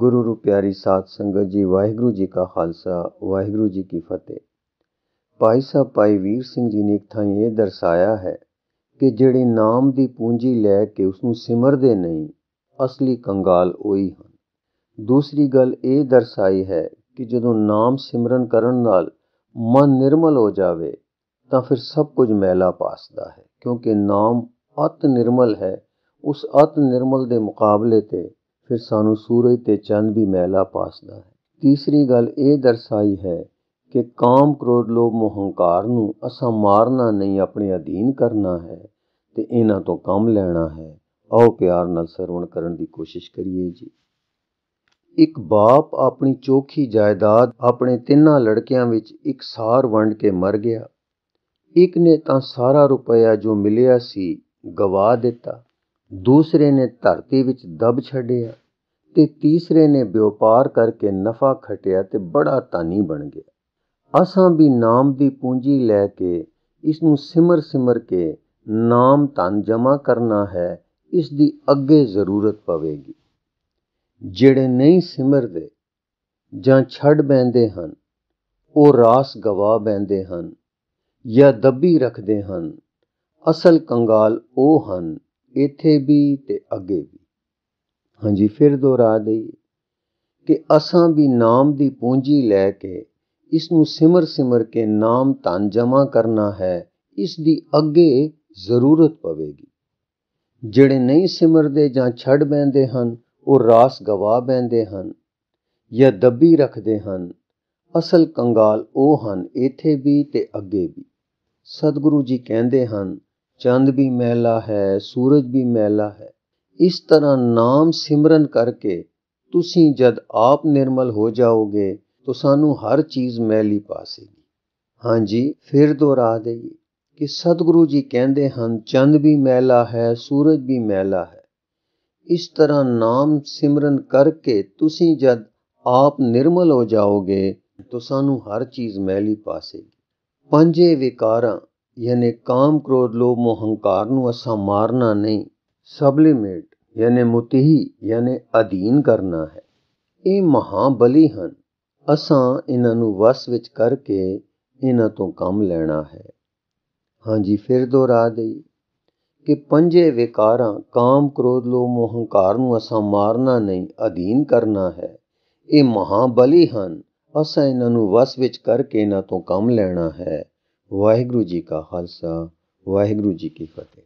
ਗੁਰੂ ਰੂਪਿਆਰੀ ਸਾਧ ਸੰਗਤ ਜੀ ਵਾਹਿਗੁਰੂ ਜੀ ਕਾ ਖਾਲਸਾ ਵਾਹਿਗੁਰੂ ਜੀ ਕੀ ਫਤਿਹ ਭਾਈ ਸਾਹਿਬ ਭਾਈ ਵੀਰ ਸਿੰਘ ਜੀ ਨੇ ਇੱਕ ਥਾਂ ਇਹ ਦਰਸਾਇਆ ਹੈ ਕਿ ਜਿਹੜੇ ਨਾਮ ਦੀ ਪੂੰਜੀ ਲੈ ਕੇ ਉਸ ਨੂੰ ਸਿਮਰਦੇ ਨਹੀਂ ਅਸਲੀ ਕੰਗਾਲ ਉਹੀ ਹਨ ਦੂਸਰੀ ਗੱਲ ਇਹ ਦਰਸਾਈ ਹੈ ਕਿ ਜਦੋਂ ਨਾਮ ਸਿਮਰਨ ਕਰਨ ਨਾਲ ਮਨ ਨਿਰਮਲ ਹੋ ਜਾਵੇ ਤਾਂ ਫਿਰ ਸਭ ਕੁਝ ਮੈਲਾ ਪਾਸਦਾ ਹੈ ਕਿਉਂਕਿ ਨਾਮ ਅਤ ਨਿਰਮਲ ਹੈ ਉਸ ਅਤ ਨਿਰਮਲ ਦੇ ਮੁਕਾਬਲੇ ਤੇ ਫਿਰ ਸਾਨੂੰ ਸੂਰਜ ਤੇ ਚੰਦ ਵੀ ਮੈਲਾ ਪਾਸਦਾ ਹੈ ਤੀਸਰੀ ਗੱਲ ਇਹ ਦਰਸਾਈ ਹੈ ਕਿ ਕਾਮ ਕ੍ਰੋਧ ਲੋਭ ਮੋਹੰਕਾਰ ਨੂੰ ਅਸਾਂ ਮਾਰਨਾ ਨਹੀਂ ਆਪਣੇ ਅਧੀਨ ਕਰਨਾ ਹੈ ਤੇ ਇਹਨਾਂ ਤੋਂ ਕੰਮ ਲੈਣਾ ਹੈ ਉਹ ਪਿਆਰ ਨਾਲ ਸਰਵਣ ਕਰਨ ਦੀ ਕੋਸ਼ਿਸ਼ ਕਰੀਏ ਜੀ ਇੱਕ ਬਾਪ ਆਪਣੀ ਚੋਖੀ ਜਾਇਦਾਦ ਆਪਣੇ ਤਿੰਨਾਂ ਲੜਕਿਆਂ ਵਿੱਚ ਇੱਕ ਸਾਰ ਵੰਡ ਕੇ ਮਰ ਗਿਆ ਇੱਕ ਨੇ ਤਾਂ ਸਾਰਾ ਰੁਪਇਆ ਜੋ ਮਿਲਿਆ ਸੀ ਗਵਾ ਦਿੱਤਾ ਦੂਸਰੇ ਨੇ ਧਰਤੀ ਵਿੱਚ ਦਬ ਛੱਡਿਆ ਤੇ ਤੀਸਰੇ ਨੇ ਵਪਾਰ ਕਰਕੇ ਨਫਾ ਖਟਿਆ ਤੇ ਬੜਾ ਤਾਨੀ ਬਣ ਗਿਆ ਅਸਾਂ ਵੀ ਨਾਮ ਦੀ ਪੂੰਜੀ ਲੈ ਕੇ ਇਸ ਨੂੰ ਸਿਮਰ ਸਿਮਰ ਕੇ ਨਾਮ ਧਨ ਜਮਾ ਕਰਨਾ ਹੈ ਇਸ ਦੀ ਅੱਗੇ ਜ਼ਰੂਰਤ ਪਵੇਗੀ ਜਿਹੜੇ ਨਹੀਂ ਸਿਮਰਦੇ ਜਾਂ ਛੱਡ ਬੈਂਦੇ ਹਨ ਉਹ ਰਾਸ ਗਵਾ ਬੈਂਦੇ ਹਨ ਜਾਂ ਦੱਬੀ ਰੱਖਦੇ ਹਨ ਅਸਲ ਕੰਗਾਲ ਉਹ ਹਨ ਇੱਥੇ ਵੀ ਤੇ ਅੱਗੇ ਵੀ ਹਾਂਜੀ ਫਿਰ ਦੁਹਰਾ ਦਈ ਕਿ ਅਸਾਂ ਵੀ ਨਾਮ ਦੀ ਪੂੰਜੀ ਲੈ ਕੇ ਇਸ ਨੂੰ ਸਿਮਰ ਸਿਮਰ ਕੇ ਨਾਮ ਧਨ ਜਮਾ ਕਰਨਾ ਹੈ ਇਸ ਦੀ ਅੱਗੇ ਜ਼ਰੂਰਤ ਪਵੇਗੀ ਜਿਹੜੇ ਨਹੀਂ ਸਿਮਰਦੇ ਜਾਂ ਛੱਡ ਬੈਂਦੇ ਹਨ ਉਹ ਰਾਸ ਗਵਾ ਬੈਂਦੇ ਹਨ ਜਾਂ ਦੱਬੀ ਰੱਖਦੇ ਹਨ ਅਸਲ ਕੰਗਾਲ ਉਹ ਹਨ ਇੱਥੇ ਵੀ ਤੇ ਅੱਗੇ ਵੀ ਸਤਿਗੁਰੂ ਜੀ ਕਹਿੰਦੇ ਹਨ ਚੰਦ ਵੀ ਮੈਲਾ ਹੈ ਸੂਰਜ ਵੀ ਮੈਲਾ ਹੈ ਇਸ ਤਰ੍ਹਾਂ ਨਾਮ ਸਿਮਰਨ ਕਰਕੇ ਤੁਸੀਂ ਜਦ ਆਪ ਨਿਰਮਲ ਹੋ ਜਾਓਗੇ ਤਾਂ ਸਾਨੂੰ ਹਰ ਚੀਜ਼ ਮੈਲੀ ਪਾਸੇਗੀ ਹਾਂਜੀ ਫਿਰ ਦੁਹਰਾ ਦੇਈਏ ਕਿ ਸਤਿਗੁਰੂ ਜੀ ਕਹਿੰਦੇ ਹਨ ਚੰਦ ਵੀ ਮੈਲਾ ਹੈ ਸੂਰਜ ਵੀ ਮੈਲਾ ਹੈ ਇਸ ਤਰ੍ਹਾਂ ਨਾਮ ਸਿਮਰਨ ਕਰਕੇ ਤੁਸੀਂ ਜਦ ਆਪ ਨਿਰਮਲ ਹੋ ਜਾਓਗੇ ਤਾਂ ਸਾਨੂੰ ਹਰ ਚੀਜ਼ ਮੈਲੀ ਪਾਸੇਗੀ ਪੰਜੇ ਵਿਕਾਰਾਂ ਯਾਨੀ ਕਾਮ ਕ੍ਰੋਧ ਲੋਭ ਮੋਹ ਹੰਕਾਰ ਨੂੰ ਅਸਾਂ ਮਾਰਨਾ ਨਹੀਂ ਸਬਲੀਮੇਟ ਯਾਨੀ ਮੁਤਹੀ ਯਾਨੀ ਅਧੀਨ ਕਰਨਾ ਹੈ ਇਹ ਮਹਾਬਲੀ ਹਨ ਅਸਾਂ ਇਹਨਾਂ ਨੂੰ ਵਸ ਵਿੱਚ ਕਰਕੇ ਇਹਨਾਂ ਤੋਂ ਕੰਮ ਲੈਣਾ ਹੈ ਹਾਂਜੀ ਫਿਰ ਦੁਹਰਾ ਦੇਈ ਕਿ ਪੰਜੇ ਵਿਕਾਰਾਂ ਕਾਮ ਕ੍ਰੋਧ ਲੋਭ ਮੋਹ ਹੰਕਾਰ ਨੂੰ ਅਸਾਂ ਮਾਰਨਾ ਨਹੀਂ ਅਧੀਨ ਕਰਨਾ ਹੈ ਇਹ ਮਹਾਬਲੀ ਹਨ ਅਸਾਂ ਇਹਨਾਂ ਨੂੰ ਵਸ ਵਿੱਚ ਕਰਕੇ ਇਹਨਾਂ ਤੋਂ ਕੰਮ ਲੈਣਾ ਹੈ ਵਾਹਿਗੁਰੂ ਜੀ ਕਾ ਖਾਲਸਾ ਵਾਹਿਗੁਰੂ ਜੀ ਕੀ ਫਤਿਹ